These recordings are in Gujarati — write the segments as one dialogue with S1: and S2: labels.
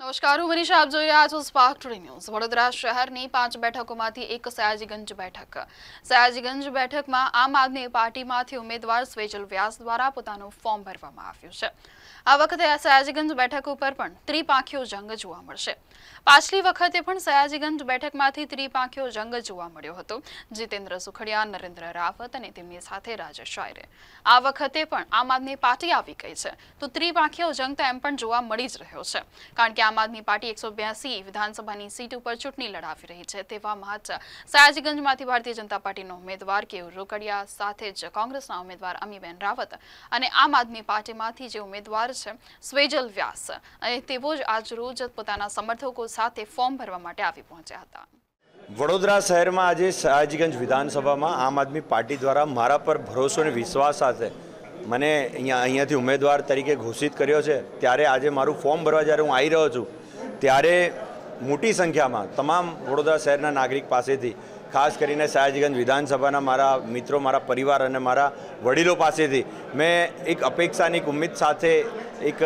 S1: નમસ્કાર હું મનીષા આપ જોઈ રહ્યા છો સ્પાર્ક ટુડે ન્યૂઝ વડોદરા શહેરની પાંચ બેઠકોમાંથી એક સયાજીગંજ બેઠક સયાજીગંજ બેઠકમાં આમ આદમી પાર્ટીમાંથી ઉમેદવાર સ્વેજલ વ્યાસ દ્વારા પોતાનું ફોર્મ ભરવામાં આવ્યું છે આ વખતે આ સયાજીગંજ બેઠક ઉપર પણ ત્રિપાંખીઓ જંગ જોવા મળશે પાછલી વખતે પણ સયાજીગંજ બેઠકમાંથી ત્રિપાંખીઓ જંગ જોવા મળ્યો હતો જીતેન્દ્ર સુખડિયા નરેન્દ્ર રાવત અને તેમની સાથે રાજેશ આયરે આ વખતે પણ આમ આદમી પાર્ટી આવી ગઈ છે તો ત્રિપાંખીઓ જંગ તો એમ પણ જોવા મળી જ રહ્યો છે કારણ કે આમ આદમી પાર્ટી એકસો વિધાનસભાની સીટ ઉપર ચૂંટણી લડાવી રહી છે તેવામાં જ સયાજીગંજમાંથી ભારતીય જનતા પાર્ટીનો ઉમેદવાર કેવ રોકડિયા સાથે જ કોંગ્રેસના ઉમેદવાર અમીબેન રાવત અને આમ આદમી પાર્ટીમાંથી જે ઉમેદવાર છે સ્વેજલ વ્યાસ અને તેઓ જ આજરોજ પોતાના સમર્થકો સાથે ફોર્મ ભરવા માટે આવી પહોંચ્યા હતા
S2: વડોદરા શહેરમાં આજે સયાજીગંજ વિધાનસભામાં આમ આદમી પાર્ટી દ્વારા મારા પર ભરોસો અને વિશ્વાસ સાથે મને અહીંયા અહીંયાથી ઉમેદવાર તરીકે ઘોષિત કર્યો છે ત્યારે આજે મારું ફોર્મ ભરવા જ્યારે હું આવી રહ્યો છું ત્યારે મોટી સંખ્યામાં તમામ વડોદરા શહેરના નાગરિક પાસેથી ખાસ કરીને સયાજીગંજ વિધાનસભાના મારા મિત્રો મારા પરિવાર અને મારા વડીલો પાસેથી મેં એક અપેક્ષાની એક ઉમ્મીદ સાથે એક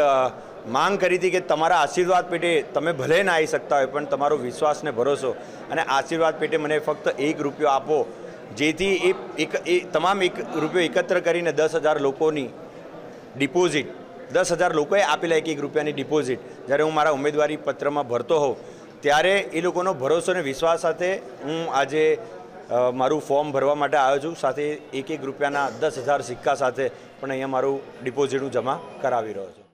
S2: માંગ કરી હતી કે તમારા આશીર્વાદ પેટે તમે ભલે ના આવી શકતા હોય પણ તમારો વિશ્વાસને ભરોસો અને આશીર્વાદ પેટે મને ફક્ત એક રૂપિયો આપો જેથી એ એક એ તમામ એક રૂપિયો એકત્ર કરીને દસ હજાર લોકોની ડિપોઝિટ દસ હજાર લોકોએ આપેલા એક એક રૂપિયાની ડિપોઝિટ જ્યારે હું મારા ઉમેદવારી પત્રમાં ભરતો હોઉં ત્યારે એ લોકોનો ભરોસો અને વિશ્વાસ સાથે હું આજે મારું ફોર્મ ભરવા માટે આવ્યો છું સાથે એક એક રૂપિયાના દસ હજાર સિક્કા સાથે પણ અહીંયા મારું ડિપોઝિટ હું જમા કરાવી રહ્યો છું